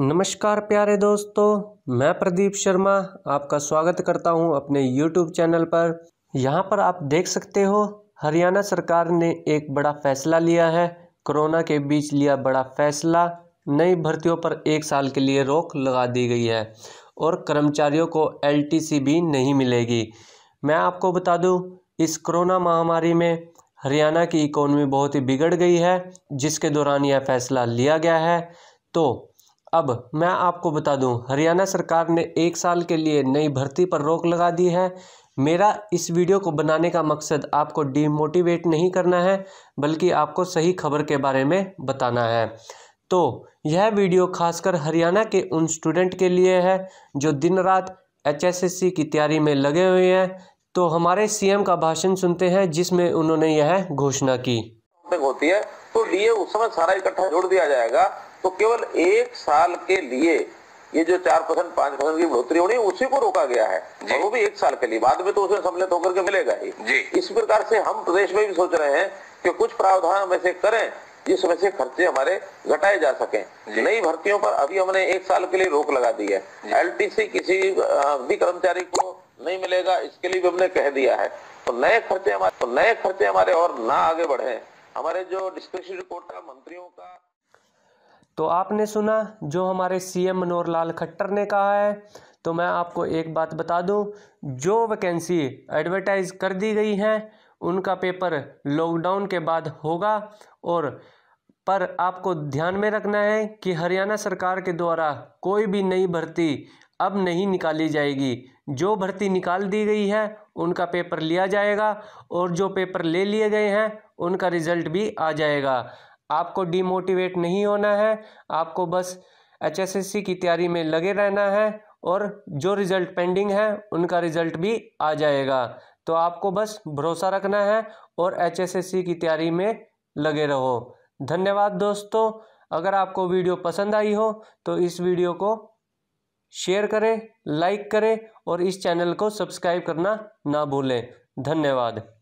नमस्कार प्यारे दोस्तों मैं प्रदीप शर्मा आपका स्वागत करता हूं अपने YouTube चैनल पर यहां पर आप देख सकते हो हरियाणा सरकार ने एक बड़ा फैसला लिया है कोरोना के बीच लिया बड़ा फैसला नई भर्तियों पर एक साल के लिए रोक लगा दी गई है और कर्मचारियों को एल भी नहीं मिलेगी मैं आपको बता दूं इस कोरोना महामारी में हरियाणा की इकोनॉमी बहुत ही बिगड़ गई है जिसके दौरान यह फैसला लिया गया है तो अब मैं आपको बता दूं हरियाणा सरकार ने एक साल के लिए नई भर्ती पर रोक लगा दी है मेरा इस वीडियो को बनाने का मकसद आपको डीमोटिवेट नहीं करना है बल्कि आपको सही खबर के बारे में बताना है तो यह वीडियो खासकर हरियाणा के उन स्टूडेंट के लिए है जो दिन रात एचएसएससी की तैयारी में लगे हुए हैं तो हमारे सीएम का भाषण सुनते हैं जिसमें उन्होंने यह घोषणा की होती है तो डीए उस समय सारा इकट्ठा जोड़ दिया जाएगा तो केवल एक साल के लिए ये जो चार परसेंट पांच परसेंट की बढ़ोतरी होनी उसी को रोका गया है और वो भी एक साल के लिए बाद में तो उसमें सम्मिलित होकर के मिलेगा ही इस प्रकार से हम प्रदेश में भी सोच रहे हैं कि कुछ प्रावधान वैसे करें जिसमें से खर्चे हमारे घटाए जा सके नई भर्तियों पर अभी हमने एक साल के लिए रोक लगा दी है एल किसी भी कर्मचारी को नहीं मिलेगा इसके लिए भी हमने कह दिया है तो नए खर्चे हमारे तो नए खर्चे हमारे और ना आगे बढ़े हमारे जो रिपोर्ट का मंत्रियों का तो आपने सुना जो हमारे सीएम मनोहर लाल खट्टर ने कहा है तो मैं आपको एक बात बता दूं जो वैकेंसी एडवर्टाइज कर दी गई हैं उनका पेपर लॉकडाउन के बाद होगा और पर आपको ध्यान में रखना है कि हरियाणा सरकार के द्वारा कोई भी नई भर्ती अब नहीं निकाली जाएगी जो भर्ती निकाल दी गई है उनका पेपर लिया जाएगा और जो पेपर ले लिए गए हैं उनका रिजल्ट भी आ जाएगा आपको डीमोटिवेट नहीं होना है आपको बस एचएसएससी की तैयारी में लगे रहना है और जो रिज़ल्ट पेंडिंग है उनका रिज़ल्ट भी आ जाएगा तो आपको बस भरोसा रखना है और एचएसएससी की तैयारी में लगे रहो धन्यवाद दोस्तों अगर आपको वीडियो पसंद आई हो तो इस वीडियो को शेयर करें लाइक करें और इस चैनल को सब्सक्राइब करना ना भूलें धन्यवाद